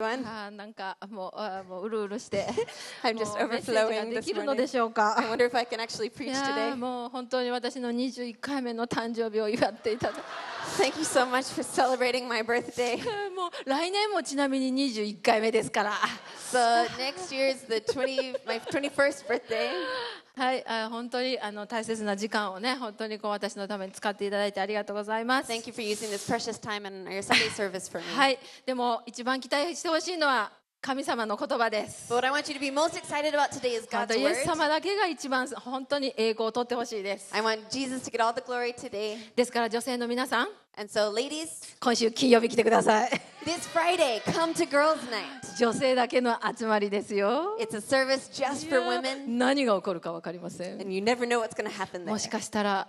なんかもうもううるうるして、メッセージができるのでしょうか。もう本当に私の21回目の誕生日を祝っていただく。Thank you so much for celebrating my birthday. もう来年もちなみに21回目ですから。So next year is the 20, my 21st birthday. はい、あ本当にあの大切な時間をね、本当にこう私のために使っていただいてありがとうございます。Thank you for using this precious time and your Sunday service for me. はい、でも一番期待してほしいのは神様の言葉です。But what I want you to be most excited about today is God's word. イエス様だけが一番本当に栄光を取ってほしいです。I want Jesus to get all the glory today. ですから女性の皆さん。And so, ladies, 今週金曜日来てください。this Friday, come to Girls Night. 女性だけの集まりですよ。It's a service just for いや women, 何が起こるかわかりません。and you never know what's going to happen there. しかしたら、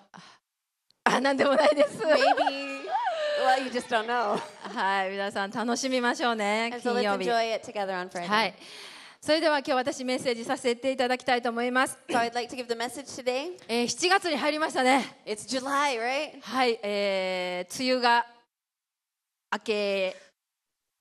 あ、なんでもないです。Maybe, well, you just don't know. はい、皆さん楽しみましょうね。And so 金 let's 曜日。enjoy it together on Friday. はい。それでは今日私メッセージさせていただきたいと思います。So like え7月に入りましたね。July, right? はい、えー、梅雨が明け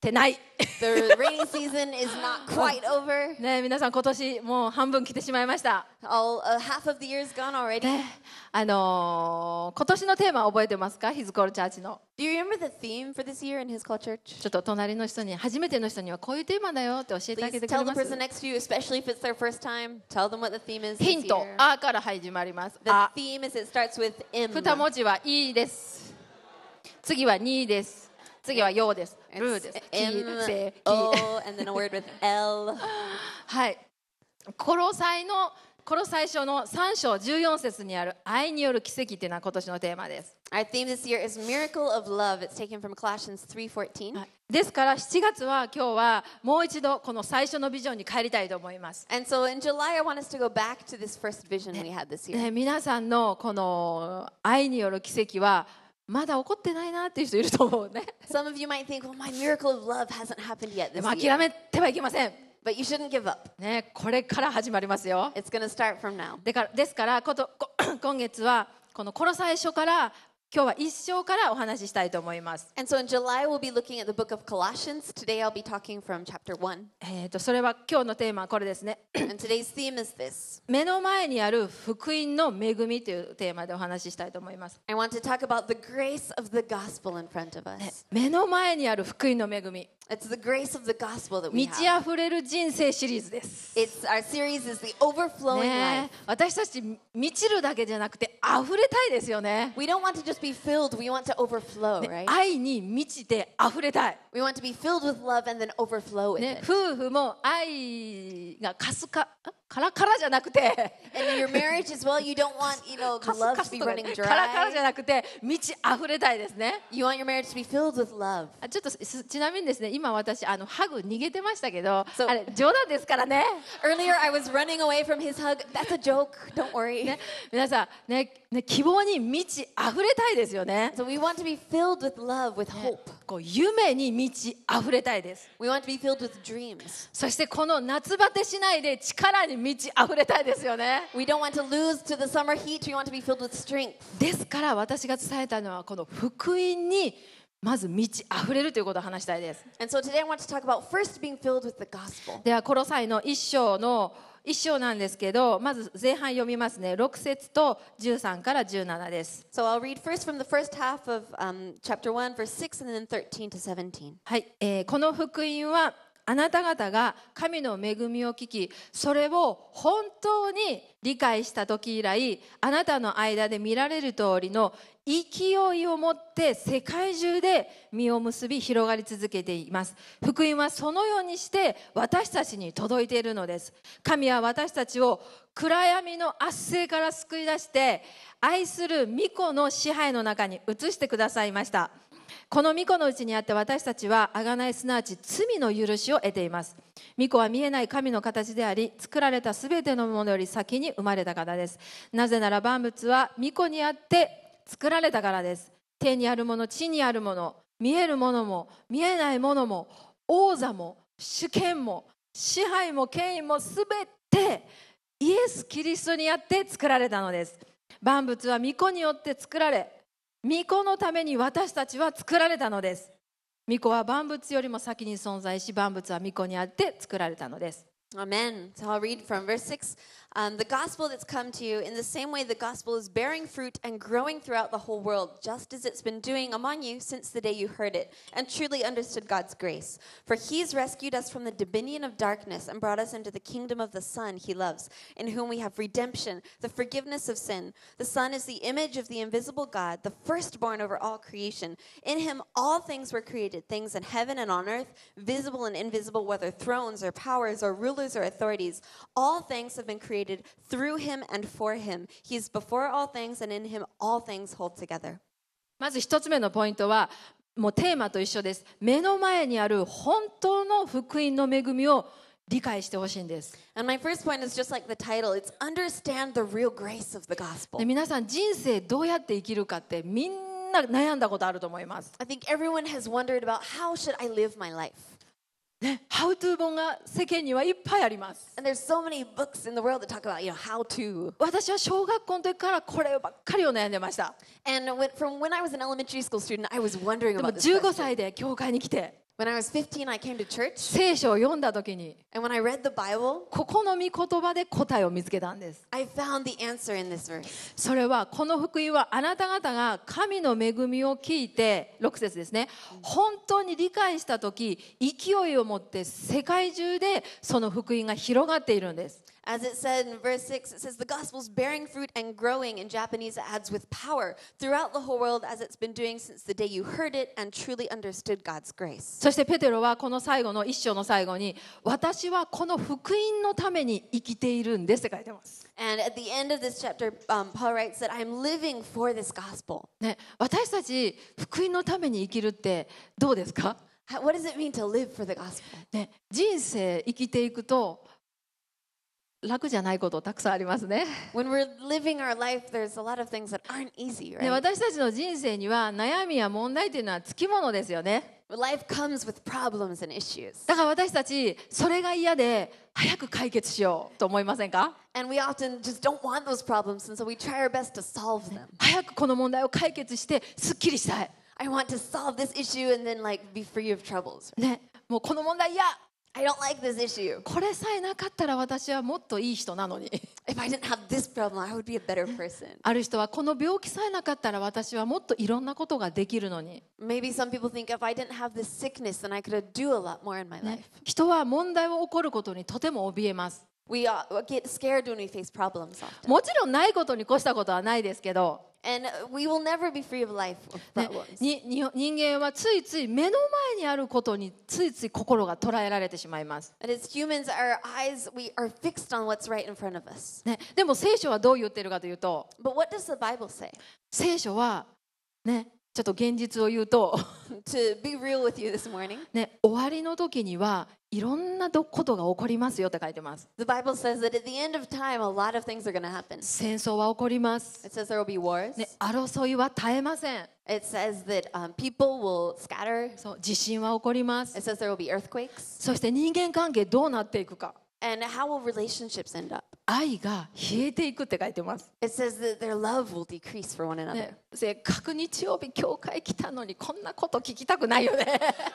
てない。The rainy season is not quite over. ね、皆さん今年もう半分来てしまいました。All, uh, half of the year's gone already.、ね、あのー、今年のテーマ覚えてますか？His Call Church の。Do you remember the theme for this year in His Call Church? ちょっと隣の人に初めての人にはこういうテーマだよって教えてあげてください。Tell the person next to you, especially if it's their first time, tell them what the theme is. ヒント、あから始まります。The theme is it starts with M. 二文字はいいです。次は2です。次はヨウです。ルーです。O はい。コロサのコロ最初の3章14節にある愛による奇跡っていうのは今年のテーマです。o u ですから7月は今日はもう一度この最初のビジョンに帰りたいと思います。s 皆さんのこの愛による奇跡はまだ起こってないなっていう人いると思うね。Some of you might think, well, my miracle of love hasn't happened yet で this も諦 year. めてはいけません。But you shouldn't give up. ね、これから始まりますよ。It's going to start from now. でからですからことこ今月はこの「コロサイ書」から今日は一生からお話ししたいと思います。So、とそれは今日のテーマはこれですね。目の前にある福音の恵みというテーマでお話ししたいと思います。目の前にある福音の恵み。It's the grace of the gospel that we It's our series is the overflowing We do don't want to just be filled, we want to overflow, right? We want to be filled with love and then overflow with it. カラカラじゃなくて And your marriage as well, you don't want, you know, カ the ス love カ to ス be とかね running カラカラじゃ dry. なくて満ち溢れたいですね You want your marriage to be filled with love. あちょっとすちなみにですね今私あのハグ逃げてましたけど、そうあれ冗談ですからね Earlier, I was running away from his hug. That's a joke. Don't worry. ね皆さんねね希望に満ち溢れたいですよね So we want to be filled with love, with ね hope. こう夢に満ち溢れたいです We want to be filled with dreams. そしてこの夏バテしないで力に満溢れたですよね。ですから私が伝えたのはこの福音にまず道ち溢れるということを話したいです。ではこの際の一章の一章なんですけど、まず前半読みますね。6節と13から17です。So i l はい。えこの福音はあなた方が神の恵みを聞きそれを本当に理解した時以来あなたの間で見られる通りの勢いを持って世界中で実を結び広がり続けています福音はそのようにして私たちに届いているのです神は私たちを暗闇の圧政から救い出して愛する御子の支配の中に移してくださいましたこの御子のうちにあって私たちは贖いすなわち罪の許しを得ています御子は見えない神の形であり作られた全てのものより先に生まれた方ですなぜなら万物は御子にあって作られたからです天にあるもの地にあるもの見えるものも見えないものも王座も主権も支配も権威も全てイエス・キリストにあって作られたのです万物は御子によって作られ巫女のために私たちは作られたのです巫女は万物よりも先に存在し万物は巫女にあって作られたのです Amen. So I'll read from verse 6. Um, the gospel that's come to you, in the same way the gospel is bearing fruit and growing throughout the whole world, just as it's been doing among you since the day you heard it and truly understood God's grace. For he's rescued us from the dominion of darkness and brought us into the kingdom of the Son he loves, in whom we have redemption, the forgiveness of sin. The Son is the image of the invisible God, the firstborn over all creation. In him all things were created, things in heaven and on earth, visible and invisible, whether thrones or powers or rulers or authorities. All things have been created created through him and for him. He is before all things, and in him all things hold together. まず一つ目のポイントは、もうテーマと一緒です。目の前にある本当の福音の恵みを理解してほしいんです。And my first point is just like the title. It's understand the real grace of the gospel. で皆さん人生どうやって生きるかってみんな悩んだことあると思います。I think everyone has wondered about how should I live my life. ね、How to 本が世間にはいっぱいあります。私は小学校の時からこればっかりを悩んでました。でも15歳で教会に来て。When I was 15, I came to church. 聖書を読んだ時に And when I read the Bible, ここの御言葉で答えを見つけたんです I found the answer in this verse. それはこの福音はあなた方が神の恵みを聞いて6節ですね本当に理解した時勢いを持って世界中でその福音が広がっているんです As it said in verse 6, it says, The gospel's bearing fruit and growing. In Japanese, it adds with power throughout the whole world as it's been doing since the day you heard it and truly understood God's grace. そしてペテロはこの最後の一章の最後に、私はこの福音のために生きているんですって書いてます。And at the end of this chapter, um, Paul writes that I'm living for this gospel. ね、私たち福音のために生きるってどうですか What does it mean to live for the gospel? ね、人生生きていくと、楽じゃないことたくさんありますね。l 私たちの人生には悩みや問題というのはつきものですよね。だから私たちそれが嫌で早く解決しようと思いませんか早くこの問題を解決してすっきりしたい。ね、もうこの問題嫌これさえなかったら私はもっといい人なのに。ある人はこの病気さえなかったら私はもっといろんなことができるのに。人は問題を起こることにとても怯えます。もちろんないことに越したことはないですけど。人間はついつい目の前にあることについつい心が捉えられてしまいます。でも聖書はどう言ってるかというと聖書は、ね、ちょっと現実を言うと、ね、終わりの時にはいろんなことが起こりますよって書いてます。戦争は起こります。争いは絶えません。地震は起こります。そして人間関係どうなっていくか。And how will relationships end up? 愛が冷えていくって書いてます。It says that their love will decrease for one another.、ね、せっかく日曜日教会来たのにこんなこと聞きたくないよね。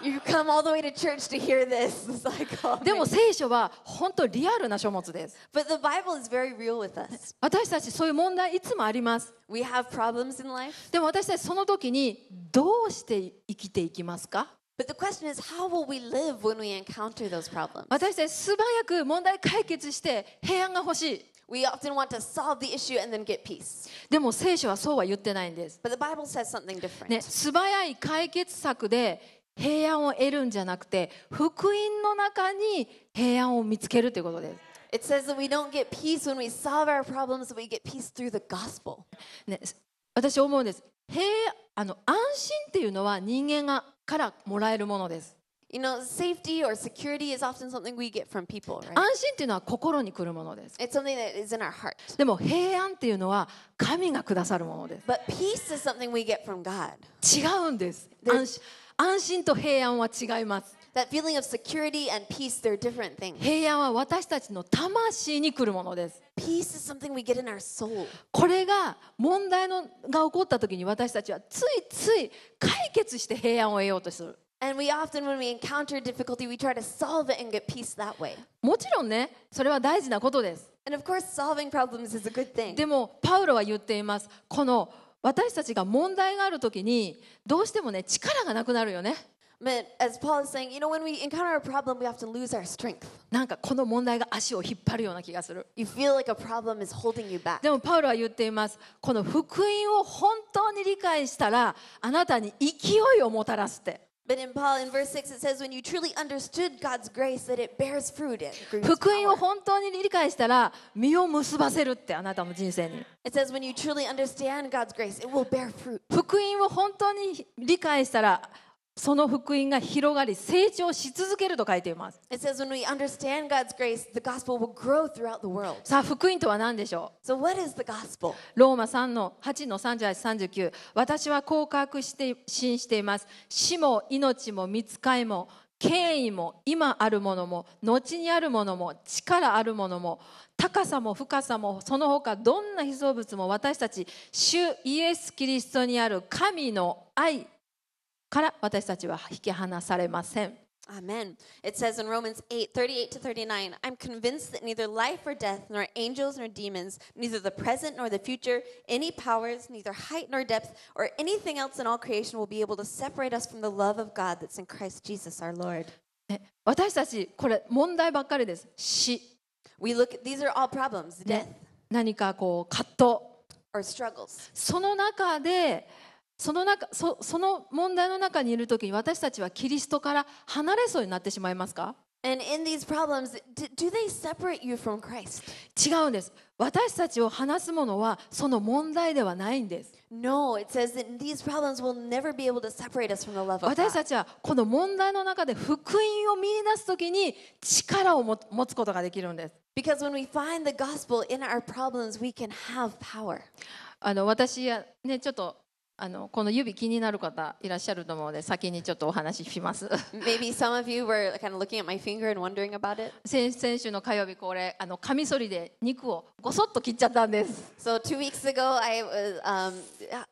you come all the way to church to hear this. It's like, oh, でも聖書は本当リアルな書物です。But the Bible is very real with us. 私たちそういう問題いつもあります。We have problems in life. でも私たちその時にどうして生きていきますか But the question is, how will we live when we encounter those problems? 私たち素早く問題解決して平安が欲しい。We often want to solve the issue and then get peace. でも聖書はそうは言ってないんです。But the Bible says something different. ね、素早い解決策で平安を得るんじゃなくて、福音の中に平安を見つけるということです。It says that we don't get peace when we solve our problems, but we get peace through the gospel. ね、私思うんです。平あの安心っていうのは人間がからもらえるものです。You know, safety or security is often something we get from people, right? 安心っていうのは心に来るものです。It's something that is in our heart. でも平安っていうのは神がくださるものです。But peace is something we get from God. 違うんです。安心安心と平安は違います。That feeling of security and peace, they're different things. 平安は私たちの魂に来るものです。Peace is something we get in our soul. これが問題のが起こった時に私たちはついつい解決して平安を得ようとする。And we often, when we encounter difficulty, we try to solve it and get peace that way. もちろんね、それは大事なことです。And of course, solving problems is a good thing. でも、パウロは言っています。この私たちが問題がある時にどうしてもね力がなくなるよね。But as Paul is saying, you know, when we encounter a problem, we have to lose our strength. なんかこの問題が足を引っ張るような気がする。You feel like a problem is holding you back. でもパウロは言っています。この福音を本当に理解したら、あなたに勢いをもたらすって。But in Paul, in verse 6, it says, when you truly understood God's grace, that it bears fruit. It 福音を本当に理解したら、実を結ばせるって、あなたの人生に。It says, when you truly understand God's grace, it will bear fruit. 福音を本当に理解したら、その福音が広がり成長し続けると書いています。says g r a c e さあ、福音とは何でしょう So ローマ3の8の38、39。私は告白して信しています。死も命も見つかいも権威も今あるものも後にあるものも力あるものも高さも深さもその他どんな被造物も私たち主イエス・キリストにある神の愛から私たちは引き離されません。Amen. It says in Romans 8 38 to 39, I'm convinced that neither life or death, nor angels nor demons, neither the present nor the future, any powers, neither height nor depth, or anything else in all creation will be able to separate us from the love of God that's in Christ Jesus our Lord. We look, these are all problems, death. Or struggles. その中で、その中そその問題の中にいるときに私たちはキリストから離れそうになってしまいますか違うんです。私たちを話すものはその問題ではないんです。私たちはこの問題の中で福音を見いだすときに力を持つことができるんです。あの私はねちょっとあのこの指気になる方いらっしゃると思うので先にちょっとお話しします。Maybe some of you were kind of looking at my finger and wondering about it. 先先週の火曜日これあのカミソリで肉をごそっと切っちゃったんです。So two weeks ago I was、um,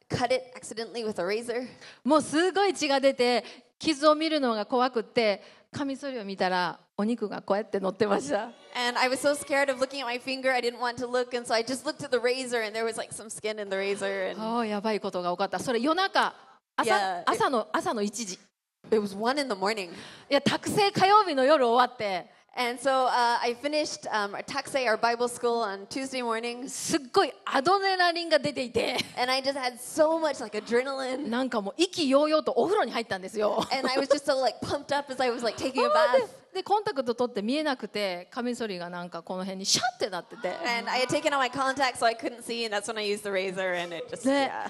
cut it accidentally with a razor. もうすごい血が出て傷を見るのが怖くって。カミソリを見たらお肉がこうやって乗ってました。And I was so scared of looking at my finger, I didn't want to look, and so I just looked at the razor, and there was like some skin in the razor. And... ああ、やばいことが起こった。それ夜中、朝 yeah, it... 朝の朝の1時。It was one in the morning. いや、宅生火曜日の夜終わって。And so uh, I finished um, our taxi, our Bible school on Tuesday morning. すっごいアドレナリンが出ていて And I just had so much like adrenaline. なんかもう意気揚々とお風呂に入ったんですよ And I was just so like pumped up as I was like taking a oh, bath. ででコンタクト取って見えなくてカミソリがなんかこの辺にシャッてなってて And I had taken out my contacts so I couldn't see, and that's when I used the razor and it just, yeah.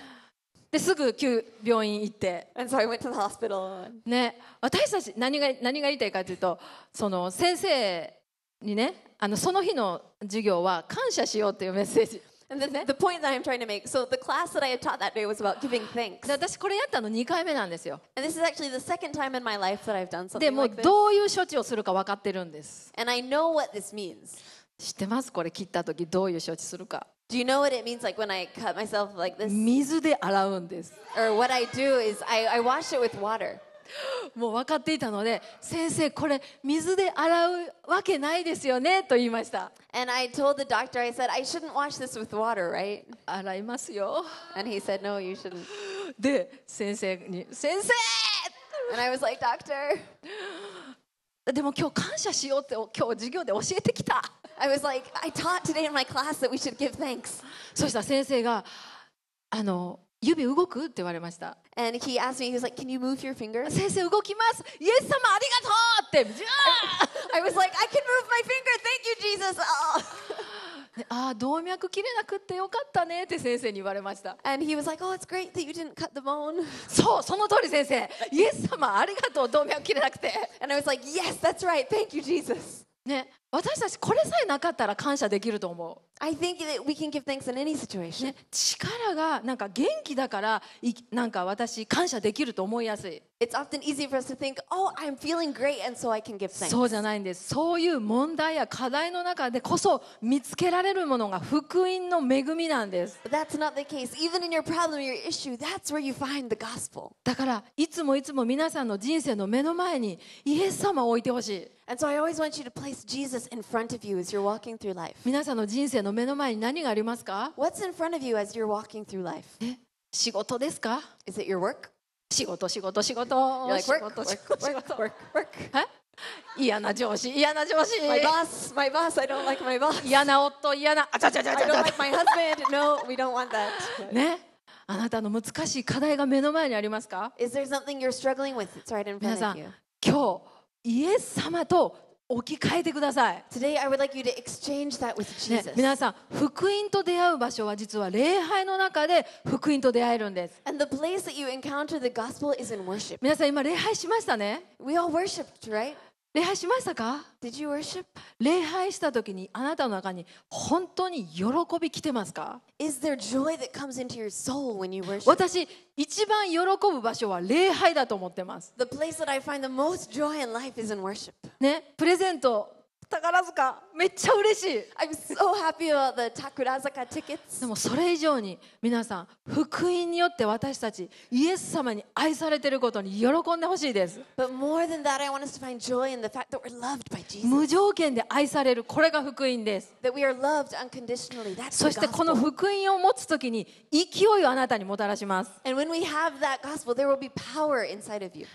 ですぐ旧病院行って。And so I went to the hospital. ね、私たち何が何が言いたいかというと、その先生にね、あのその日の授業は感謝しようというメッセージ。And the, the point that I'm trying to make, so the class that I had taught that day was about giving thanks. 私これやったの2回目なんですよ。And this is actually the second time in my life that I've done something でも like this. どういう処置をするか分かってるんです。And I know what this means. 知ってますこれ切った時どういう処置するか。Do you know what it means? Like when I cut myself like this? 水で洗うんです。Or what I do is I, I wash it with water. もう分かっていたので、先生、これ水で洗うわけないですよねと言いました。And I told the doctor, I said, I shouldn't wash this with water, right? 洗いますよ。And he said, no, you shouldn't. で、先生に、先生 And I was like, doctor. でも今日感謝しようって今日授業で教えてきた。I was like, I taught today in my class that we should give thanks. そしたら先生が、あの、指動くって言われました。And he asked me, he was like, Can you move your finger? 先生動きます。イエス様ありがとうって。I was like, I can move my finger. Thank you, Jesus. ああ動脈切れなくってよかったねって先生に言われました。And he was like, oh, it's great that you didn't cut the bone. そう、その通り先生。イエス様ありがとう、動脈切れなくて。And I was like, yes, that's right. Thank you, Jesus. ね、私たちこれさえなかったら感謝できると思う。力がなんか元気だからなんか私感謝できると思いやすい。そうじゃないんです。そういう問題や課題の中でこそ見つけられるものが福音の恵みなんです。だからいつもいつも皆さんの人生の目の前にイエス様を置いてほしい。皆さんの人生の目の前に何がありますか仕事ですか嫌な上司、嫌な上嫌な夫、嫌な。あなたの難しい課題が目の前にありますか今日、イエス様と置き換えてください。皆さん、福音と出会う場所は実は礼拝の中で福音と出会えるんです。皆さん、今礼拝しましたね。礼拝しましたか Did you worship? 礼拝した時にあなたの中に本当に喜び来てますか私一番喜ぶ場所は礼拝だと思ってます。ね、プレゼント宝塚めっちゃ嬉しいでもそれ以上に皆さん福音によって私たちイエス様に愛されてることに喜んでほしいです無条件で愛されるこれが福音ですそしてこの福音を持つ時に勢いをあなたにもたらします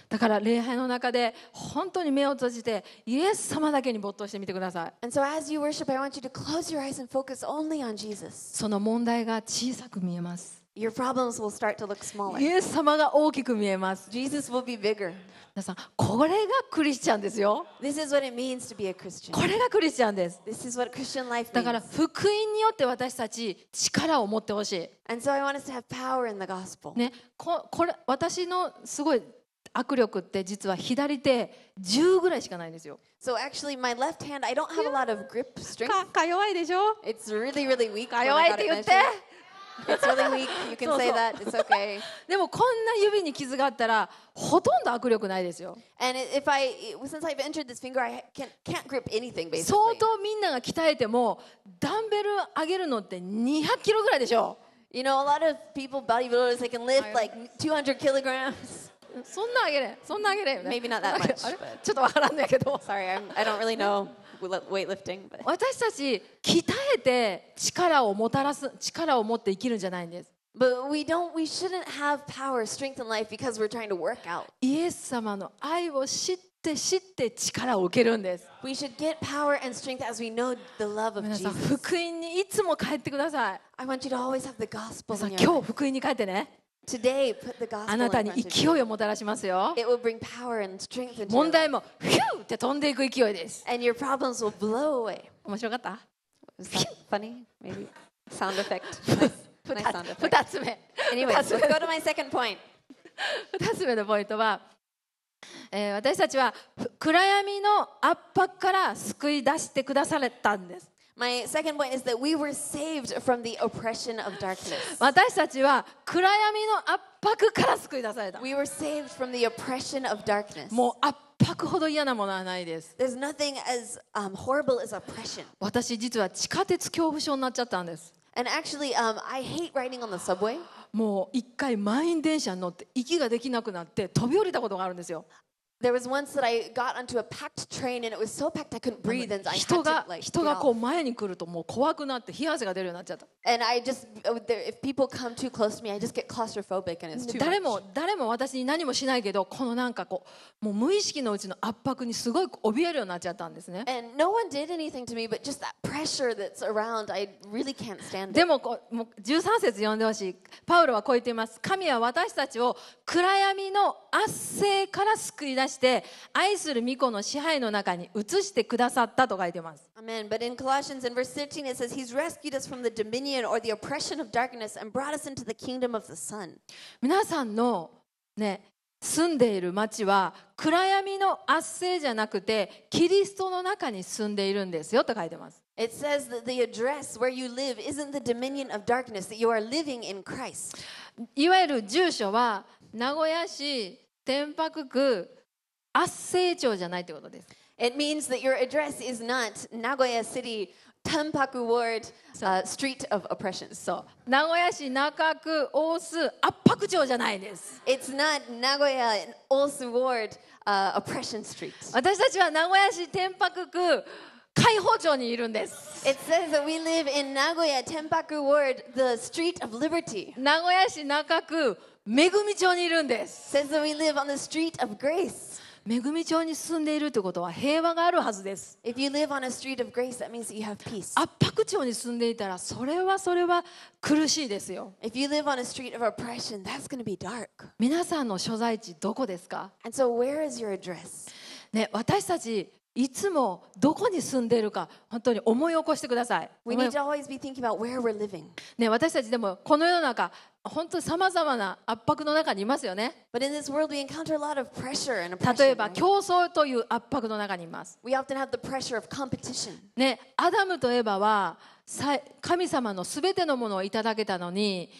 だから礼拝の中で本当に目を閉じてイエス様だけに没頭してみてください。And so as you worship, I want you to close your eyes and focus only on Jesus. その問題が小さく見えます。Your problems will start to look smaller. イエス様が大きく見えます。Jesus will be bigger. 皆さん、これがクリスチャンですよ。This is what it means to be a Christian. これがクリスチャンです。This is what Christian life だ means. から福音によって私たち力を持ってほしい。And so I want us to have power in the gospel. ね、ここれ私のすごい握力って実は左手10ぐらいしかないんですよ。So actually, my left hand, I don't have a lot of grip strength. かか弱いでしょ It's really, really weak. か弱いって言って It's really weak. You can say that. It's okay. でもこんな指に傷があったらほとんど握力ないですよ。And if I, since I've injured this finger, I can't, can't grip anything basically. 相当みんなが鍛えてもダンベル上げるのって200キロぐらいでしょ。You know, a lot of people, bodybuilders, they can lift like 200 kilograms. そんなあげれそんなあげれよね Maybe not that much. あれ But ちょっとわからんねんけど sorry, I'm, I don't really know weightlifting. But 私たち鍛えて力をもたらす力を持って生きるんじゃないんです but we don't. We shouldn't have power, strength in life because we're trying to work out. イエス様の愛を知って知って力を受けるんです We should get power and strength as we know the love of 皆さん Jesus. 福音にいつも帰ってください I want you to always have the gospel 皆さん in your 今 life. 日福音に帰ってねあなたに勢いをもたらしますよ。問題もフューって飛んでいく勢いです。面白かった Sound effect. Nice. nice sound effect. 二つ目。a n y w a y let's go to my second point. 二つ目のポイントは、えー、私たちは暗闇の圧迫から救い出してくだされたんです。My second point is that we were saved from the oppression of darkness. 私たちは暗闇の圧迫から救い出された。We were saved from the oppression of darkness. もう圧迫ほど嫌なものはないです。There's nothing as、um, horrible as oppression. 私実は地下鉄恐怖症になっちゃったんです。And actually, um, I hate riding on the subway. もう一回満員電車に乗って息ができなくなって飛び降りたことがあるんですよ。There was once that I got onto a packed train and it was so packed I couldn't breathe and I 人 had が to like 人 get が off. こう前に来るともう怖くなって冷や汗が出るようになっちゃった And I just there- if people come too close to me, I just get claustrophobic and it's too 誰 much. も誰も私に何もしないけどこのなんかこうもう無意識のうちの圧迫にすごい怯えるようになっちゃったんですね And no one did anything to me, but just that pressure that's around, I really can't stand で it. もこうもう13節読んでほしいパウロはこう言っています神は私たちを暗闇の圧政から救い出しして愛する御子の支配の中に移してくださったと書いてます。Amen. But in Colossians in verse 13 it says he's rescued us from the dominion or the oppression of darkness and brought us into the kingdom of the sun. 皆さんのね、住んでいる町は暗闇の圧政じゃなくてキリストの中に住んでいるんですよと書いてます。It says that the address where you live isn't the dominion of darkness, that you are living in Christ. いわゆる住所は名古屋市天白区 It means that your address is not Nagoya City Tampaku Ward uh, Street of Oppression. So そう名古屋市中区大須圧迫町じゃないです。It's not Nagoya Osu Ward、uh, Oppression Street. It says that we live in Nagoya Tenpaku Ward, the Street of Liberty. 名古屋市中区恵み町にいるんです。Says that we live on the Street of Grace. 恵町に住んでいるということは平和があるはずです。圧迫町に住んでいたらそれはそれは苦しいですよ。皆さんの所在地どこですか、ね、私たちいつもどこに住んでいるか本当に思い起こしてください。私たちでもこの世の中、本当にさまざまな圧迫の中にいますよね。例えば競争という圧迫の中にいます。アダムといえばは神様のすべてのものをいただけたのに、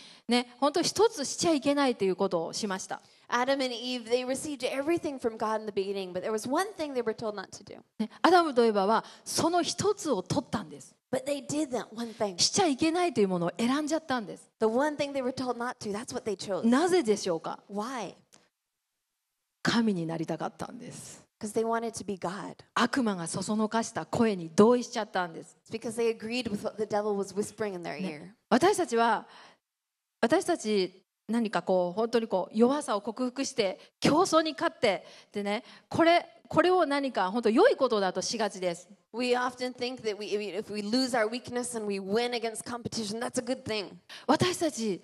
本当に一つしちゃいけないということをしました。Adam and Eve, they received everything from God in the beginning, but there was one thing they were told not to do. アダムとエバはその一つを取ったんです。But they did that one thing. しちゃいけないというものを選んじゃったんです。The one thing they were told not to, that's what they chose. なぜでしょうか Why? 神になりたかったんです。Because they wanted to be God. 悪魔がそそのかした声に同意しちゃったんです。私たちは私たち何かこう本当にこう弱さを克服して競争に勝ってでねこれこれを何か本当良いことだとしがちです。We often think that we, if we lose our weakness and we win against competition, that's a good thing. 私たち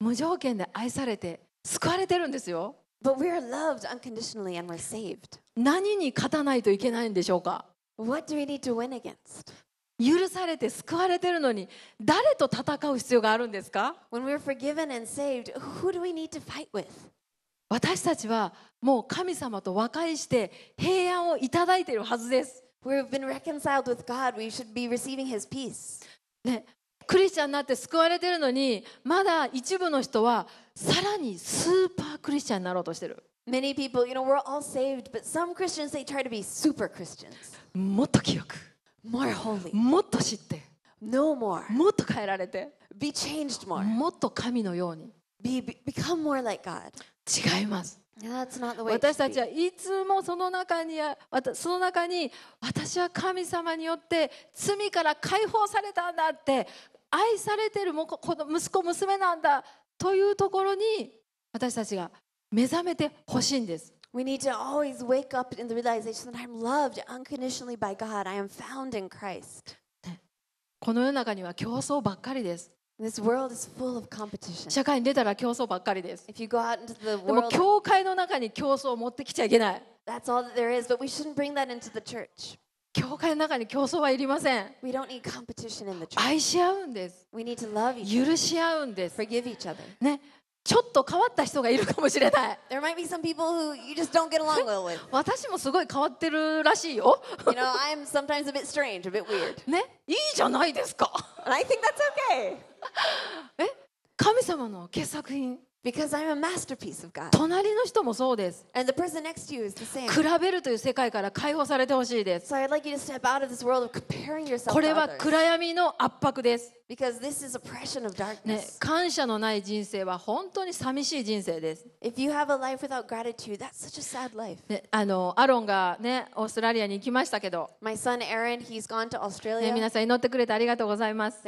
無条件で愛されて救われてるんですよ。But we are loved unconditionally and we're saved. 何に勝たないといけないんでしょうか What do we need to win against? 許されて救われてるのに誰と戦う必要があるんですか saved, 私たちはもう神様と和解して平安をいただいているはずです。ね、クリスチャンになって救われているのにまだ一部の人はさらにスーパークリスチャンになろうとしてる。もっと記憶。more holy. もっと知って n o more. もっと変えられて be changed more. もっと神のように be, be, become more like God. 違います that's not the way 私たちはいつもその中にその中に私は神様によって罪から解放されたんだって愛されてるこの息子娘なんだというところに私たちが目覚めてほしいんです。We need to always wake up in the realization that I'm loved unconditionally by God. I am found in Christ. この世の中には競争ばっかりです。This world is full of competition. 社会に出たら競争ばっかりです。If you go out into the world, でも教会の中に競争を持ってきちゃいけない。That's all that there is, but we shouldn't bring that into the church. 教会の中に競争はいりません。We don't need competition in the church. 愛し合うんです。We need to love each other. 許し合うんです。Forgive each other. ね。ちょっと変わった人がいるかもしれない。私もすごい変わってるらしいよ。いいじゃないですか。神様の傑作品。隣の人もそうです。比べるという世界から解放されてほしいです。これは暗闇の圧迫です。感謝のない人生は本当に寂しい人生です。あのアロンが、ね、オーストラリアに行きましたけど、ね、皆さん祈ってくれてありがとうございます。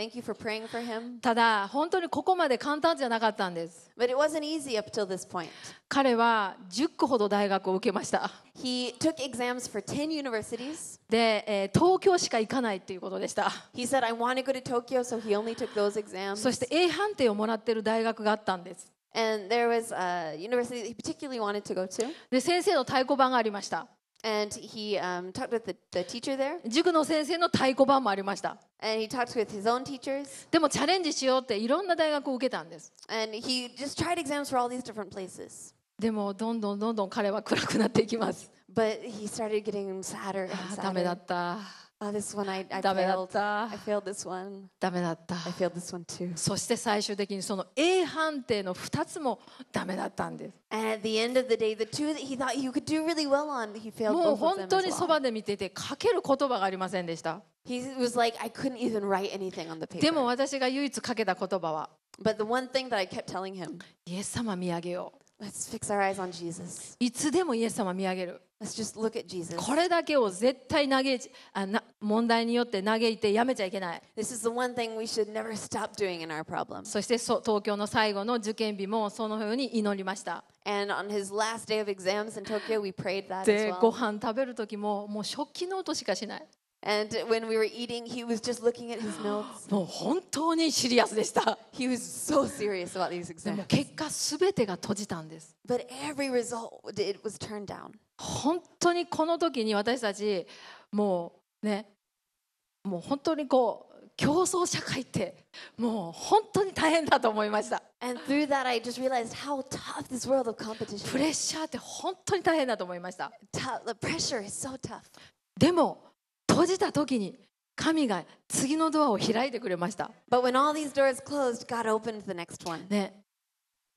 ただ、本当にここまで簡単じゃなかったんです。But it wasn't easy up till this point. 彼は10個ほど大学を受けました。He took exams for 10 universities. で、えー、東京しか行かないということでした。He said, I want to go to Tokyo, so he only took those exams. そして A 判定をもらっている大学があったんです。And there was a university he particularly wanted to go to. で、先生の太鼓判がありました。And he um, talked with the, the teacher there. 塾の先生の太鼓判もありました。And he talked with his own teachers. でもチャレンジしようっていろんな大学を受けたんです。And he just tried exams for all these different places. でもどんどんどんどん彼は暗くなっていきます。But he started getting sadder あ and あ、ダメだ sadder. った。Oh, this one I, I ダメだっ failed. た I failed this one. ダメだった I failed this one too. そして最終的にその A 判定の2つもダメだったんです And at the end of the day, the two that he thought he could do really well on, he failed もう both 本 of 当 them に as そ well. ばで見ててかける言葉がありませんでした He was like, I couldn't even write anything on the で paper. も私が唯一かけた言葉は But the one thing that I kept telling him, イエス様見上げよういつでもイエス様見上げる。これだけを絶対投げ問題によって嘆いてやめちゃいけない。そして東京の最後の受験日もそのように祈りました。でご飯食べる時ももう食器の音しかしない。And when we were eating, he was just looking at his notes. もう本当にシリアスでした。He was so serious about these でも exams. 結果すべてが閉じたんです。But every result, it was turned down. 本当にこの時に私たちもうね、もう本当にこう競争社会ってもう本当に大変だと思いました。And through that, I just realized how tough this world of プ competition レッ is. シャーって本当に大変だと思いました。Tough, the pressure is so tough. でも閉じた時に神が次のドアを開いてくれました。But when all these doors closed, God opened the next one. ね、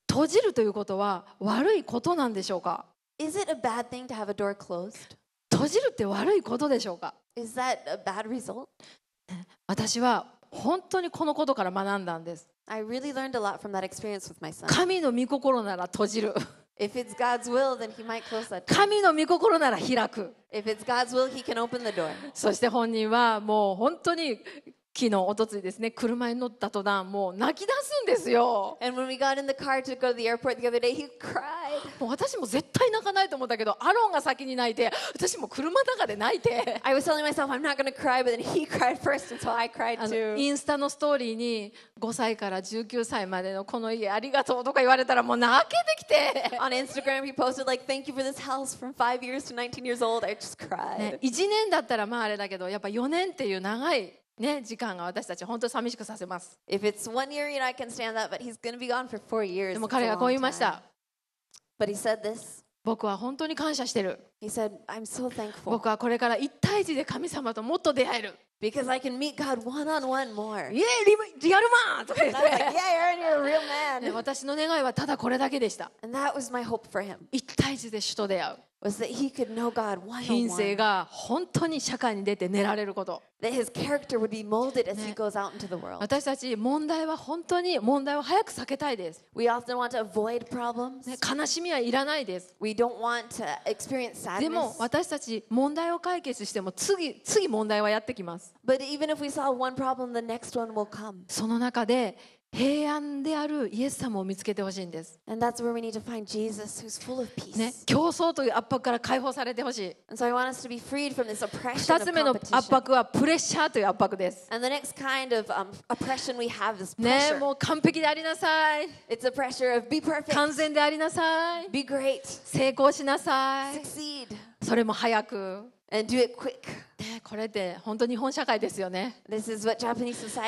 閉じるということは悪いことなんでしょうか Is it a bad thing to have a door closed? 閉じるって悪いことでしょうか Is that a bad result? 私は本当にこのことから学んだんです。I really learned a lot from that experience with my son. 神の御心なら閉じる。If it's God's will, then he might close that door. 神の御心なら開く。If it's God's will, he can open the door. そして本人はもう本当に昨日おと昨いですね車に乗った途端もう泣き出すんですよもう私も絶対泣かないと思ったけどアロンが先に泣いて私も車の中で泣いてインスタのストーリーに5歳から19歳までのこの家ありがとうとか言われたらもう泣けてきて1 年だったらまああれだけどやっぱ4年っていう長いね、時間が私たち本当寂しくさせます。If it's one year, you know, I can stand that, but he's going to be gone for four years. でも彼がこう言いました。But he said this. 僕は本当に感謝してる。He said, I'm so thankful. 僕はこれから一対一で神様ともっと出会える。Because I can meet God one on one more. Yeah, リアルマンとか言って。Like, yeah, Aaron, you're a real man. 私の願いはただこれだけでした。And that was my hope for him. 一対一で主と出会う。品性が本当に社会に出て寝られること。私たち問題は本当に問題を早く避けたいです。悲しみはいらないです。でも私たち問題を解決しても次次問題はやってきます。その中で平安であるイエス様を見つけてほしいんです。ね、競争という圧迫から解放されてほしい。s つ目の圧迫はプレッシャーという圧迫です。ね、もう完璧でありなさい。完全でありなさい。成功しなさい。それも早く。a n これって本当に日本社会ですよね。t h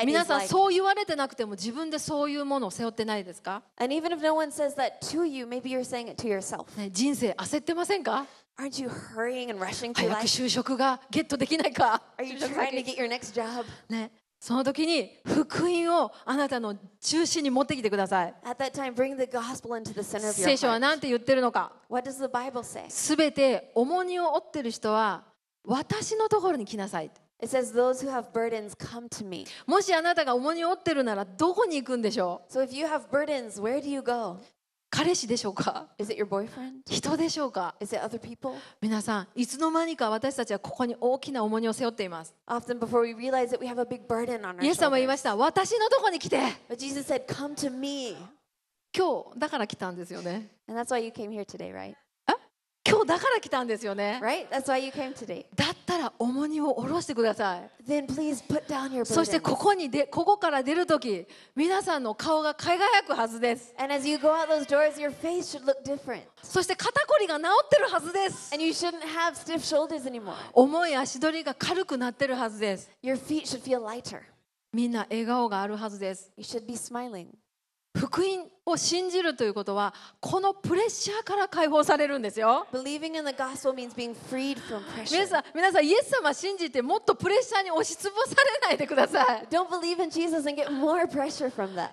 皆さん、そう言われてなくても自分でそういうものを背負ってないですか人生焦ってませんか早く就職がゲットできないかその時に福音をあなたの中心に持ってきてください。聖書は何て言ってるのかすべて重荷を負ってる人は。私のところに来なさい。It says, Those who have burdens, come to me. もしあなたが重荷を負ってるならどこに行くんでしょう So if you have burdens, where do you go? 彼氏でしょうか Is it your boyfriend? 人でしょうか Is it other people? 皆さん、いつの間にか私たちはここに大きな重荷を背負っています。Often before we realize it, we have a big burden on our イエス様は言いま shoulders. した。私のとこに来て But Jesus said, Come to me. 今日だから来たんですよね。And that's why you came here today, right? 今日だから来たんですよね。Right? That's why you came today. だったら重荷を下ろしてください。Then please put down your burden. そしてここにでここから出るとき、皆さんの顔が輝くはずです。And as you go out those doors, your face should look different. そして肩こりが治ってるはずです。And you shouldn't have stiff shoulders anymore. 重い足取りが軽くなってるはずです。Your feet should feel lighter. みんな笑顔があるはずです。You should be smiling. 音を信じるということはこのプレッシャーから解放されるんですよ。皆さん、皆さん、イエス様信じてもっとプレッシャーに押しつぶされないでください。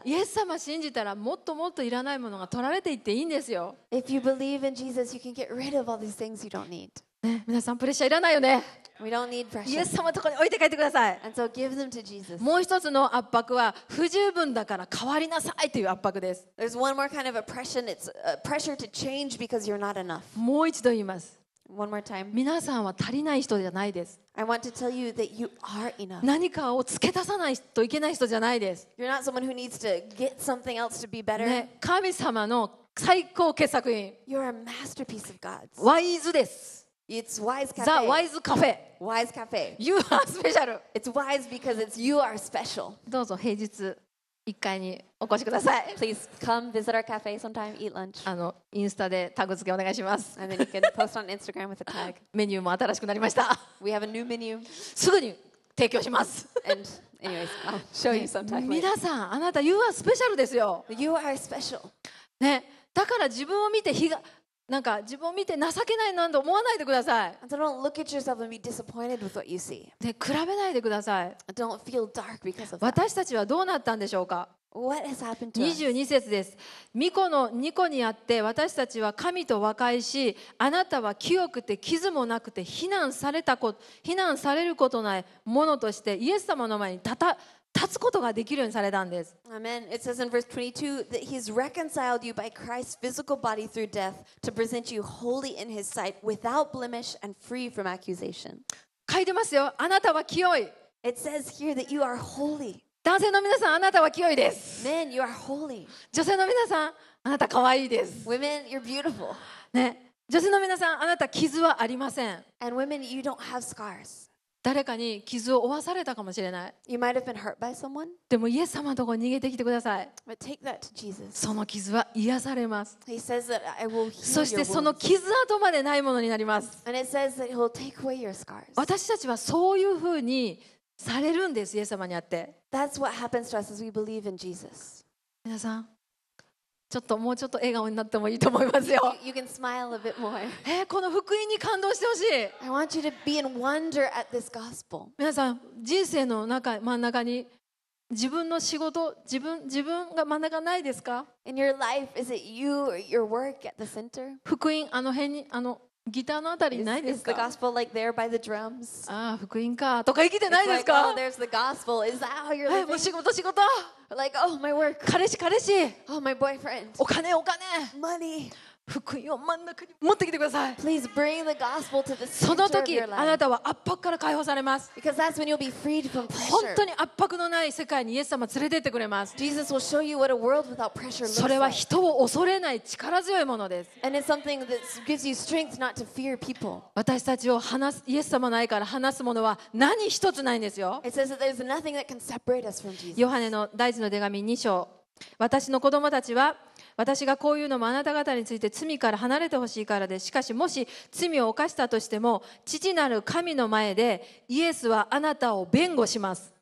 イエス様信じたらもっともっといらないものが取られていっていいんですよ。ね、皆さん、プレッシャーいらないよね。イエス様のところに置いて帰ってください。もう一つの圧迫は不十分だから変わりなさいという圧迫です。もう一度言います。皆さんは足りない人じゃないです。何かを付け足さないといけない人じゃないです。ね、神様の最高傑作品。y o ワイズです。It's Wise Cafe. The Wise Cafe. Wise Cafe. You are special. It's wise because it's you are special. どうぞ平日1階にお越しください。Please come visit our cafe sometime, eat lunch. あのインスタでタグ付けお願いします。And then you can post on Instagram with a tag. メニューも新しくなりました。We have a new menu. すぐに提供します。And anyways, I'll show you sometime. 皆さん、あなた You are special ですよ。You are special. ね、だから自分を見て日がなんか自分を見て情けないなんて思わないでください。で、比べないでください。私たちはどうなったんでしょうか What has happened to us? 22節です。巫女の巫女にあって私たちは神と和解し、あなたは清くて傷もなくて非難されたこと、非難されることないものとしてイエス様の前に立た立つことができるようにされたんです。Amen. It says in verse 22 that He's reconciled you by Christ's physical body through death to present you holy in His sight without blemish and free from accusation. 書いてますよ。あなたは清い。It says here that you are holy. 男性の皆さん、あなたは清いです。Men, you are holy. 女性の皆さん、あなた可愛いです。Women, you're beautiful. ね。女性の皆さん、あなた傷はありません。And women, you don't have scars. 誰かに傷を負わされたかもしれない。You might have been hurt by someone, でも、イエス様のところに逃げてきてください。but take that to Jesus. その傷は癒されます。He says that I will heal そして your その wounds. 傷跡までないものになります。And it says that He'll take away your scars. 私たちはそういうふうにされるんです、イエス様にあって。That's what happens to us as we believe in Jesus. 皆さん、ちょっともうちょっと笑顔になってもいいと思いますよ。You can smile a bit more. えー、この福音に感動してほしい。I want you to be in wonder at this gospel. 皆さん、人生の中真ん中に自分の仕事、自分自分が真ん中ないですか In your life, is it you or your work at the center? 福音、あの辺に、あのギターのあたりにないです Is the か gospel like there by the drums? ああ、福音か。とか生きてない It's です like, か oh, there's the gospel. Is that how you're はい、もう living? 仕事仕事 Like, oh, my work. 彼氏彼氏 Oh, my boyfriend. お金お金 Money. 福音を真ん中に持ってきてください。Please bring the gospel to the その時、あなたは圧迫から解放されます。Because that's when you'll be freed from pressure. 本当に圧迫のない世界にイエス様連れてってくれます。Jesus will show you what a world without pressure looks like. それは人を恐れない力強いものです。And it's something that gives you strength not to fear people. 私たちを話すイエス様ないから話すものは何一つないんですよ。It says that there's nothing that can separate us from Jesus. ヨハネの第一の手紙2章。私の子供たちは私がこういうのもあなた方について罪から離れてほしいからです。しかしもし罪を犯したとしても、父なる神の前でイエスはあなたを弁護します。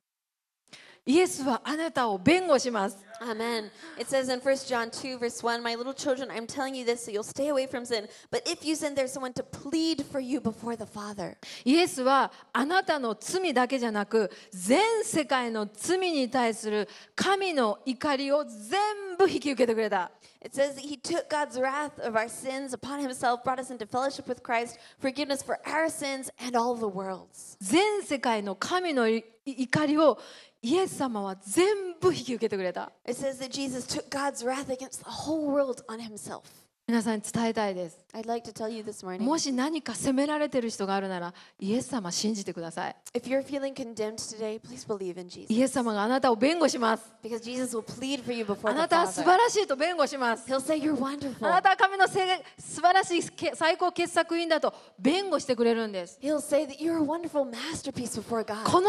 イエスはあなたを弁護します。Amen. It says in 1 John 2, verse 1, My little children, I'm telling you this so you'll stay away from sin. But if you sin, there's someone to plead for you before the Father. イエスはあなたの罪だけじゃなく、全世界の罪に対する神の怒りを全部引き受けてくれた。It says that He took God's wrath of our sins upon Himself, brought us into fellowship with Christ, forgiveness for our sins and all the world's. 全世界の神の怒りをイエス様は全部引き受けてくれた。It says that Jesus took God's wrath against the whole world on himself. 皆さんに伝えたいです。Like、もし何か責められている人があるなら、イエス様信じてください。Today, イエス様があなたを弁護します。あなたは素晴らしいと弁護します。あなたは神のせ素晴らしい最高傑作品だと弁護してくれるんです。この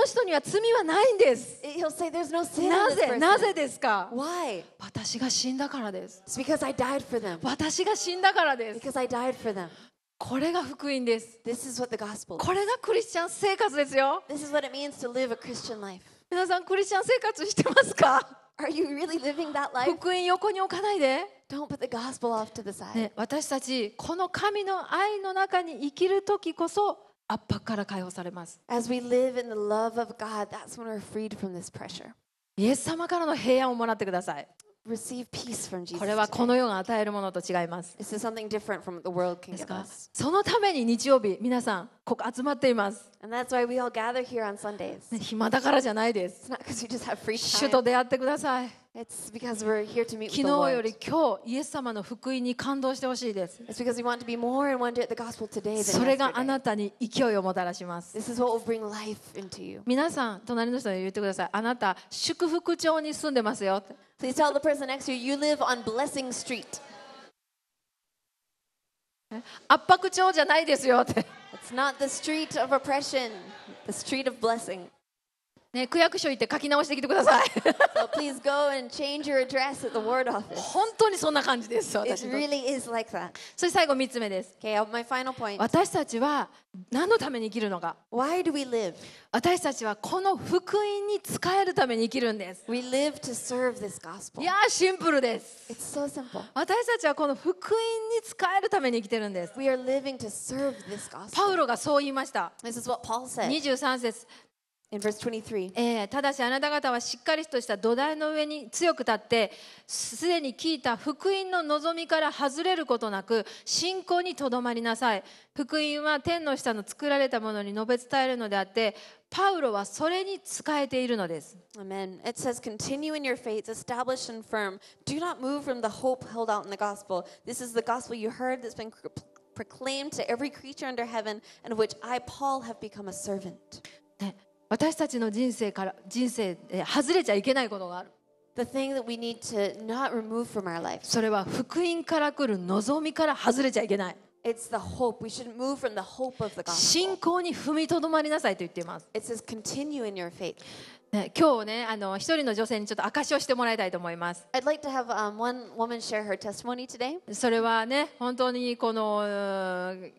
人には罪はないんです。Say, no、なぜなぜですか Why? 私が死んだからです。私がが死んだからです。Because I died for them. これが福音です。This is what the gospel これがクリスチャン生活ですよ。This is what it means to live a Christian life. 皆さん、クリスチャン生活してますか Are you really living that life? 福音横に置かないで。Don't put the gospel off to the side.、ね、私たち、この神の愛の中に生きるときこそ、圧迫から解放されます。As we live in the love of God, that's when we're freed from this pressure. イエス様からの平安をもらってください。これはこの世が与えるものと違います。ですかそのために日曜日、皆さん、ここ集まっています。暇だからじゃないです。主と出会ってください。昨日より今日、イエス様の福音に感動してほしいです。それがあなたに勢いをもたらします。皆さん、隣の人に言ってください。あなた、祝福町に住んでますよ。圧迫町じゃないですよって。ね、区役所行って書き直してきてください。so、please go and change your address at the ward office. 本当にそんな感じです。私 It really is like that. そして最後3つ目です。Okay, my final point. 私たちは何のために生きるのか Why do we live? 私たちはこの福音に仕えるために生きるんです。We live to serve this gospel. いやシンプルです。It's so simple. 私たちはこの福音に仕えるために生きてるんです。We are living to serve this gospel. パウロがそう言いました。This is what Paul said. 23節 In verse 23. えー、ただしあなた方はしっかりとした土台の上に強く立ってすでに聞いた福音の望みから外れることなく信仰にとどまりなさい福音は天の下の作られたものに述べ伝えるのであってパウロはそれに仕えているのです。Amen. It says, Continue in your faith, established and firm. Do not move from the hope held out in the gospel. This is the gospel you heard that's been proclaimed to every creature under heaven, and of which I, Paul, have become a servant. 私たちの人生から人生で外れちゃいけないことがある。The thing that we need to not remove from our life. それは福音から来る望みから外れちゃいけない。It's the hope. We should move from the hope of the gospel. 信仰に踏みとどまりなさいと言っています。It says continue in your faith. 今日ね、あの一人の女性にちょっと証しをしてもらいたいと思います。I'd like to have、um, one woman share her testimony today. それはね、本当にこの、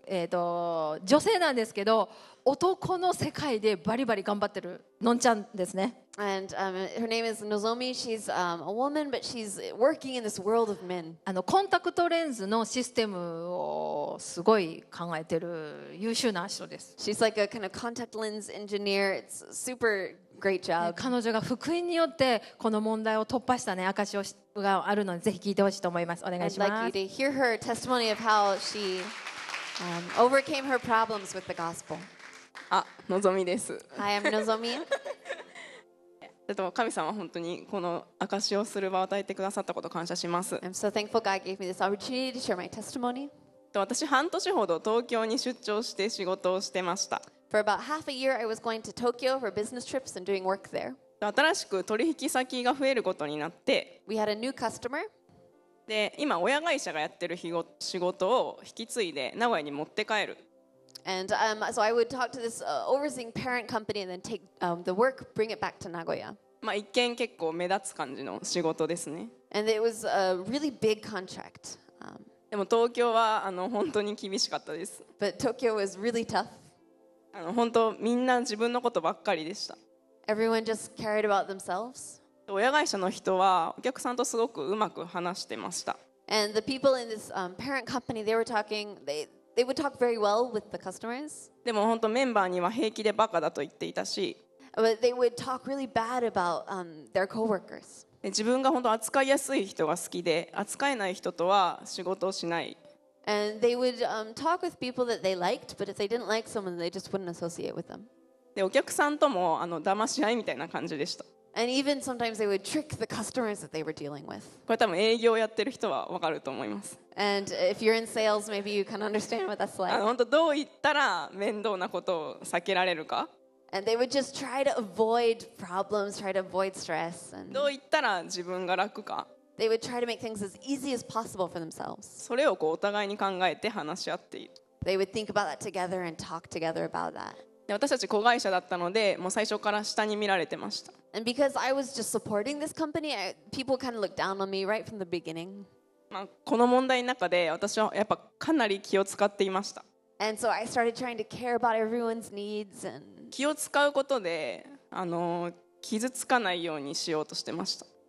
えーと、と女性なんですけど、男の世界でバリバリ頑張ってるのんちゃんですね。And um, her name is Nozomi. She's um, a woman, but she's working in this world of men. あのコンタクトレンズのシステムをすごい考えてる優秀な人です。She's like a kind of contact lens engineer. It's super 彼女が福音によってこの問題を突破したね証しがあるのでぜひ聞いてほしいと思いますお願いしますあ、のぞみです Hi, i のぞみち っと神様本当にこの証しをする場を与えてくださったこと感謝します。s 私、半年ほど東京に出張して仕事をしてました。For about half a year, I was going to Tokyo for business trips and doing work there. 新しく取引先が増えることになって We had a new customer. で今親会社がやってる日ご仕事を引き継いで名古屋に持って帰る And um, so I would talk to this uh, overseeing parent company and then take um, the work, bring it back to 名古屋まあ一見結構目立つ感じの仕事ですね And it was a really big contract. Um, でも東京はあの本当に厳しかったです but Tokyo was really tough. あの本当みんな自分のことばっかりでした Everyone just cared about themselves. 親会社の人はお客さんとすごくうまく話してました And the people in this um, parent company, they were talking, they, they would talk very well with the customers. でも本当メンバーには平気でバカだと言っていたし But they would talk really bad about um, their coworkers. で自分が本当扱いやすい人が好きで扱えない人とは仕事をしない And they would um, talk with people that they liked, but if they didn't like someone, they just wouldn't associate with them. でお客さんともあの騙し合いみたいな感じでした。And even sometimes they would trick the customers that they were dealing with. これ多分営業やってる人はわかると思います。And if you're in sales, maybe you can understand what that's like. どう言ったら面倒なことを避けられるか、And they would just try to avoid problems, try to avoid stress, and どう言ったら自分が楽か、They would try to make things as easy as possible for themselves. それをこうお互いに考えて話し合っている They would think about that together and talk together about that. で私たち子会社だったのでもう最初から下に見られてました And because I was just supporting this company, I, people kind of looked down on me right from the beginning. まあ、この問題の中で私はやっぱかなり気を使っていました And so I started trying to care about everyone's needs and 気を使うことであの傷つかないようにしようとしてました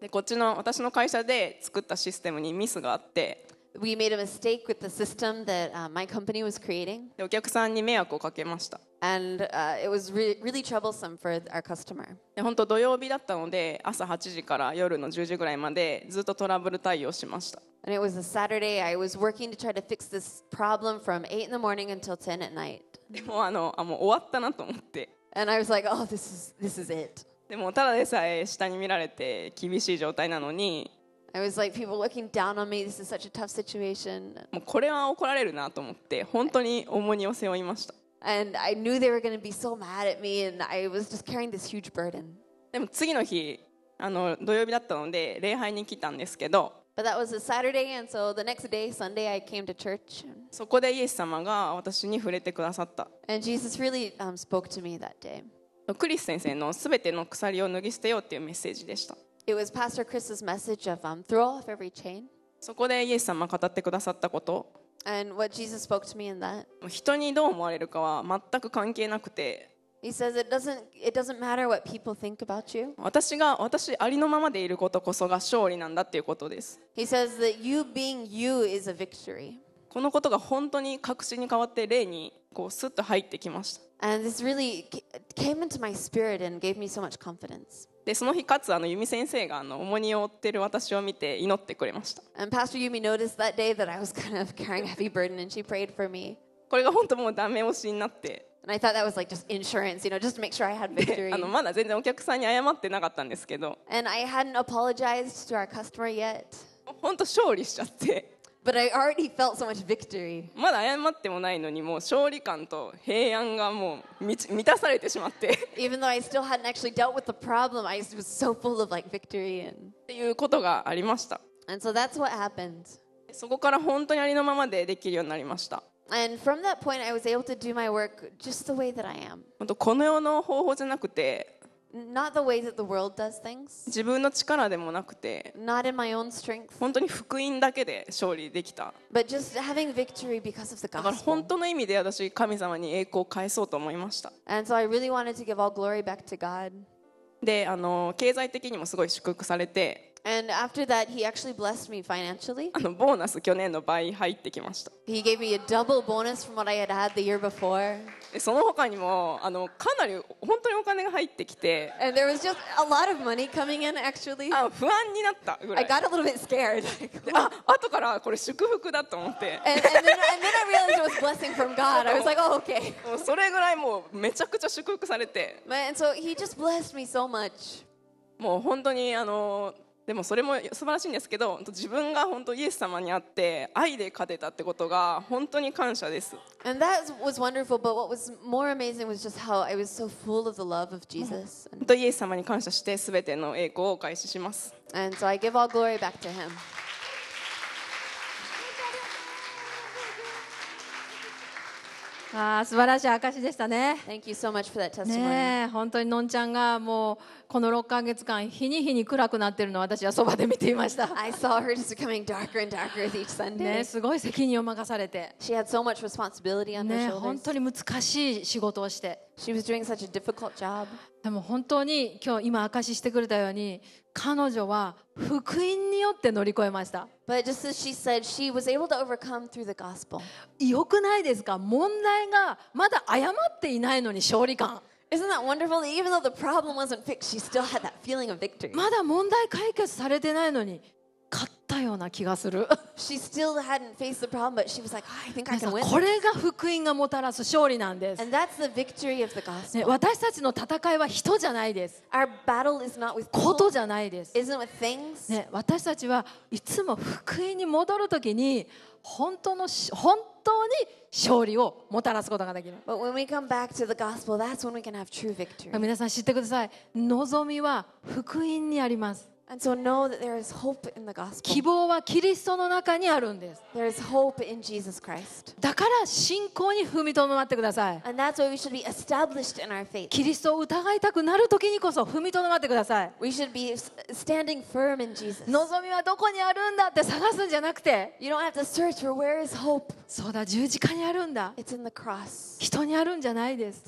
でこっちの私の会社で作ったシステムにミスがあって We made a mistake with the system that、uh, my company was creating. でお客さんに迷惑をかけました。And、uh, it was re really troublesome for our customer. で本当土曜日だったので朝8時から夜の10時ぐらいまでずっとトラブル対応しました。And it was a Saturday. I was working to try to fix this problem from 8 in the morning until 10 at night. でもあのあもう終わったなと思って。And I was like, oh, this is, this is it. でもただでさえ下に見られて厳しい状態なのに I was like, people looking down on me. This is such a tough situation. もうこれは怒られるなと思って本当に重荷を背負いました And I knew they were going to be so mad at me, and I was just carrying this huge burden. でも次の日あの土曜日だったので礼拝に来たんですけど But that was a Saturday, and so the next day, Sunday, I came to church. そこでイエス様が私に触れてくださった And Jesus really um, spoke to me that day. クリス先生のすべての鎖を脱ぎ捨てようというメッセージでした。It was Pastor Chris's message of、um, throw off every chain. そこでイエス様が語ってくださったこと。And what Jesus spoke to me in that. 人にどう思われるかは全く関係なくて。He says it doesn't, it doesn't matter what people think about you. 私が私ありのままでいることこそが勝利なんだっていうことです。He says that you being you is a victory. このことが本当に確信に変わって例にこうスッと入ってきました。And this really came into my spirit and gave me so much confidence. でその日かつあの由美先生があの重荷を負っている私を見て祈ってくれました。And Pastor Yumi noticed that day that I was kind of carrying a heavy burden and she prayed for me. I thought that was like just insurance, you know, just to make sure I had victory. I hadn't apologized to our customer yet. まだ謝ってもないのにも勝利感と平安がもう満たされてしまって。っていうことがありました。そこから本当にありのままでできるようになりました。本当この世の方法じゃなくて not the way that the world does things, 自分の力でもなくて not in my own strength, 本当に福音だけで勝利できた but just having victory because of the だから本 gospel. 当の意味で私神様に栄光を返そうと思いました And so I really wanted to give all glory back to God. であの経済的にもすごい祝福されて And after that, he actually blessed me financially. あのボーナス去年の倍入ってきました He gave me a double bonus from what I had had the year before. でその他にもあのかなり本当にお金が入ってきて And there was just a lot of money coming in, actually. あ不安になったぐら I い got a little bit scared. Like, であ後からこれ祝福だと思って and, and, then, and then I realized it was blessing from God. I was like, oh, okay. もうそれぐらいもうめちゃくちゃ祝福されて Man, and so he just blessed me so much. もう本当にあのでもそれも素晴らしいんですけど自分が本当イエス様に会って愛で勝てたってことが本当に感謝です。本当イエス様に感謝してすべての栄光をお返しします。あ素晴らしい証でしたね。本当のんちゃんがもうこの6か月間、日に日に暗くなっているのを私はそばで見ていました。すごい責任を任されて。本当に難しい仕事をして。でも本当に今日今明かししてくれたように彼女は福音によって乗り越えました。良くないですか問題がまだ謝っていないのに勝利感。Isn't that wonderful that even though the problem wasn't fixed, she still had that feeling of victory? まだ問題解決されてないのに勝ったような気がする。She still hadn't faced the problem, but she was like, I think I can win. これが福音がもたらす勝利なんです。And that's the victory of the gospel. ね、私たちの戦いは人じゃないです。Our battle is not with ことじゃないです。Isn't with things. ね、私たちはいつも福音に戻るときに本当の本当当に勝利をもたらすことができる。皆さん知ってください。望みは福音にあります。And so know that there is hope in the gospel. 希望はキリストの中にあるんです。There is hope in Jesus Christ. だから信仰に踏みとどまってください。And that's why we should be established in our faith. キリストを疑いたくなる時にこそ踏みとどまってください。We should be standing firm in Jesus. 望みはどこにあるんだって探すんじゃなくて、You don't have to search for where is hope. そうだ、十字架にあるんだ。It's in the cross. 人にあるんじゃないです。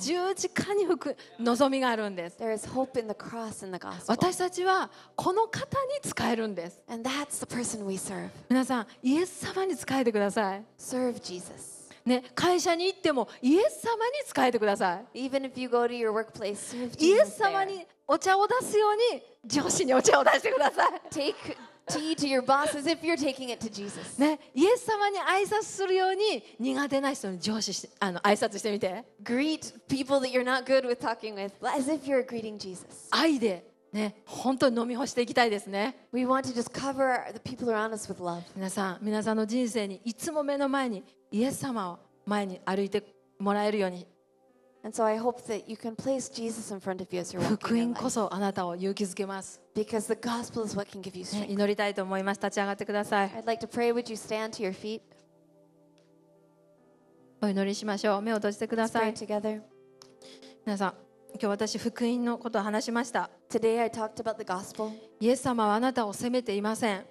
十字架に望みがあるんです。私たちはこの方に使えるんです。皆さん、イエス様に使えてください。ね、会社に行ってもイエス様に使えてください。イエス様にお茶を出すように上司にお茶を出してください。to you, to your bosses, if you're taking it to Jesus. ね、イエス様に挨拶するように苦手な人に上司してあの挨拶してみて。Greet people that you're not good with talking with as if you're greeting Jesus. 愛でね、本当に飲み干していきたいですね。We want to just cover the people around us with love. 皆さん、皆さんの人生にいつも目の前にイエス様を前に歩いてもらえるように福音こそあなたを勇気づけます。祈りたいと思います。立ち上がってください。お祈りしましょう。目を閉じてください。皆さん、今日私、福音のことを話しました。Today I talked a b o e s イエス様はあなたを責めていません。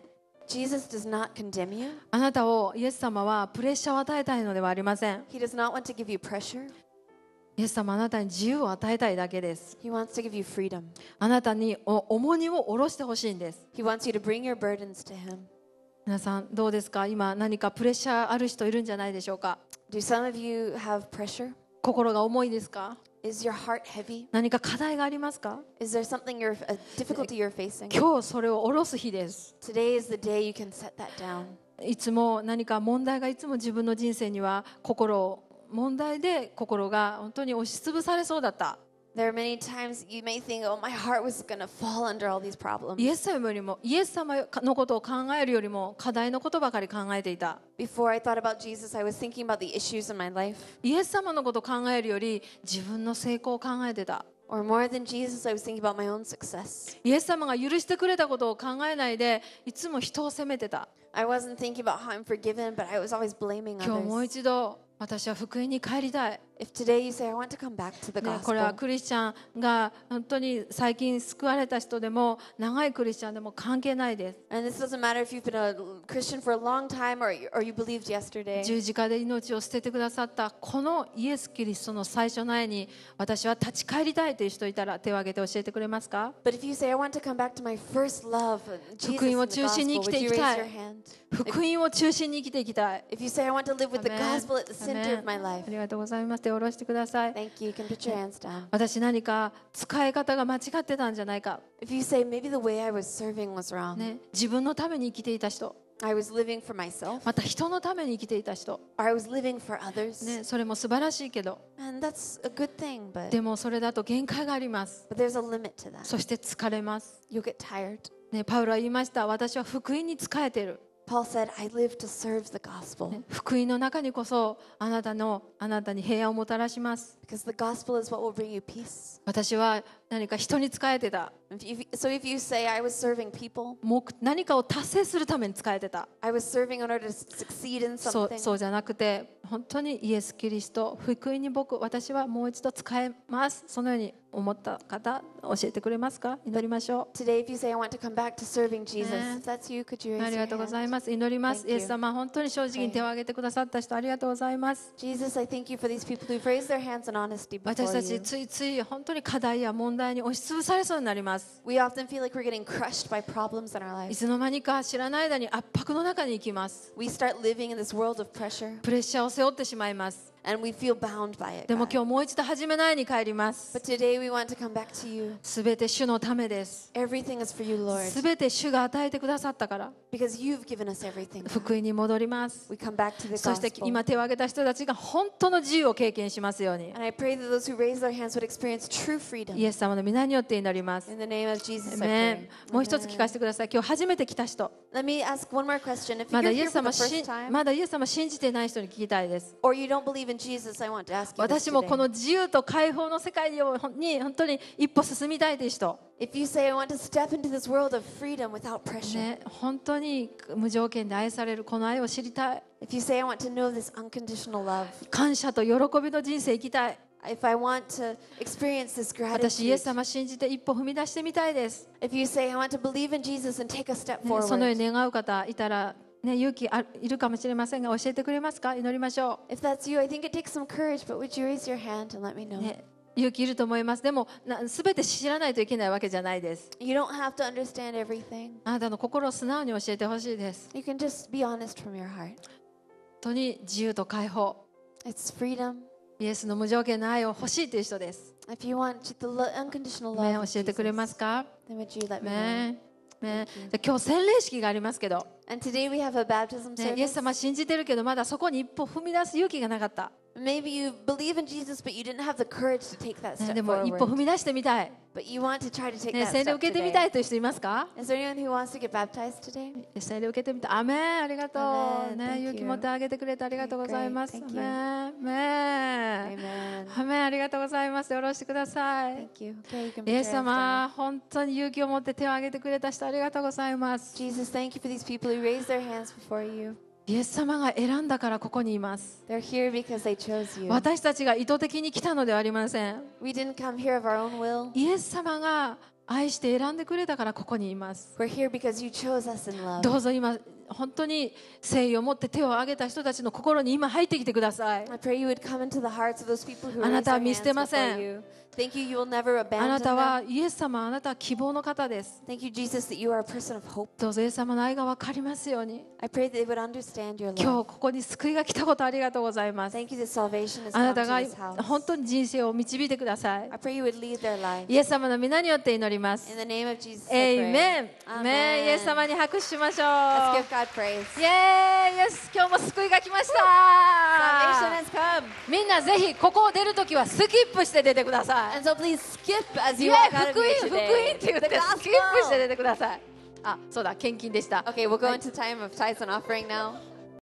あなたをイエス様はプレッシャーを与えたいのではありません。イエス様あなたに自由を与えたいだけです。He wants to give you freedom. あなたに重荷を下ろしてほしいんです。He wants you to bring your burdens to him. 皆さんどうですか今何かプレッシャーある人いるんじゃないでしょうか Do some of you have pressure? 心が重いですか Is your heart heavy? 何か課題がありますか Is there something you're, a difficulty you're facing? 今日それを下ろす日です。Today is the day you can set that down. いつも何か問題がいつも自分の人生には心を問題で心が本当に押しつぶされそうだった。There are many times you may think, oh, my heart was going to fall under all these problems. イエス様よりも、イエス様のことを考えるよりも、課題のことばかり考えていた。Before I thought about Jesus, I was thinking about the issues in my life. イエス様のことを考えるより、自分の成功を考えてた。Or more than Jesus, I was thinking about my own success. イエス様が許してくれたことを考えないで、いつも人を責めてた。I wasn't thinking about how I'm forgiven, but I was always blaming others. 今日もう一度私は福音に帰りたいこれはクリスチャンが本当に最近救われた人でも長いクリスチャンでも関係ないです。十字架で命を捨ててくださったこのイエス・キリストの最初の愛に私は立ち返りたいという人いたら手を挙げて教えてくれますか s a 福音を中心に生きていきたい。福音を中心に生きていきたい。ありがとうございます。手を下ろしてください。Thank you. You can put your hands down. 私何か使い方が間違ってたんじゃないか。If you say maybe the way I was serving was wrong. ね、自分のために生きていた人。I was living for myself. また人のために生きていた人。I was living for others. ね、それも素晴らしいけど。And that's a good thing, but でもそれだと限界があります。But there's a limit to that. そして疲れます。You get tired. ね、パウロは言いました。私は福音に疲れている。Paul said, I live to serve the gospel. 福音の中にこそあなたのあなたに平安をもたらします。Because the gospel is what will bring you peace. 何か人に使えてた。So if you say, I was serving people, 何かを達成するために使えてた。I was serving in order to succeed in something. そうそうじゃなくて、本当にイエス・キリスト、福音に僕、私はもう一度使えます。そのように思った方、教えてくれますか祈りましょう。Today, if you say, I want to come back to serving Jesus,、ね、that's you, could you raise your hand? ありがとうございます。祈ります。イエス様、本当に正直に手を挙げてくださった人、ありがとうございます。Jesus, I thank you for these people who've raised their hands in honesty before you. 私たち、ついつい本当に課題や問題題に押しつぶされそうになります。いつの間にか知らない間に圧迫の中に行きます。プレッシャーを背負ってしまいます。でも今日もう一度始めないに帰ります。すべて主のためです。すべて主が与えてくださったから。福音に戻ります。そして今手を挙げた人たちが本当の自由を経験しますように。イエス様の皆によって祈ります。もう一つ聞かせてください。今日初めて来た人。まだイエス様信じてない人に聞きたいです。私もこの自由と解放の世界に本当に一歩進みたいでいう人。本当に無条件で愛されるこの愛を知りたい。感謝と喜びの人生行きたい。私、イエス様信じて一歩踏み出してみたいです。そのように願う方いたらね、勇気あいるかもしれませんが、教えてくれますか祈りましょう。勇気いると思います。でも、すべて知らないといけないわけじゃないです。あなたの心を素直に教えてほしいです。本当に自由と解放。イエスの無条件の愛を欲しいという人です。教えてくれますか今日、洗礼式がありますけど。イエス様信じてるけどまだそこ一歩踏み出す勇気がなかった。でも一歩踏み出してみたい。ね、洗礼を受けてみたいという人いますか洗礼を受けてみたい。ありがとう、ね。勇気持ってあげてくれてありがとうございます。アメありがとうございます。よろしください。イエス様、本当に勇気を持って手を挙げてくれた人ありがとうございます。イエス様が選んだからここにいます私たちが意図的に来たのではありませんイエス様が愛して選んでくれたからここにいますどうぞ今本当に誠意を持って手を挙げた人たちの心に今入ってきてくださいあなたは見捨てません。あなたはイエス様あなたは希望の方です。どうぞイエス様の愛が分かりますように。今日ここに救いが来たことありがとうございます。あなたが本当に人生を導いてください。イエス様の皆によって祈ります。エイメンイエス様に拍手しましょう。イエーイ今日も救いが来ました。みんなぜひここを出るときはスキップして出てください。And so please skip as you walk out of here 福音、福音って言って、スキップして出てください。あ、そうだ、献金でした。Okay, we're going to time of tithes and offering now.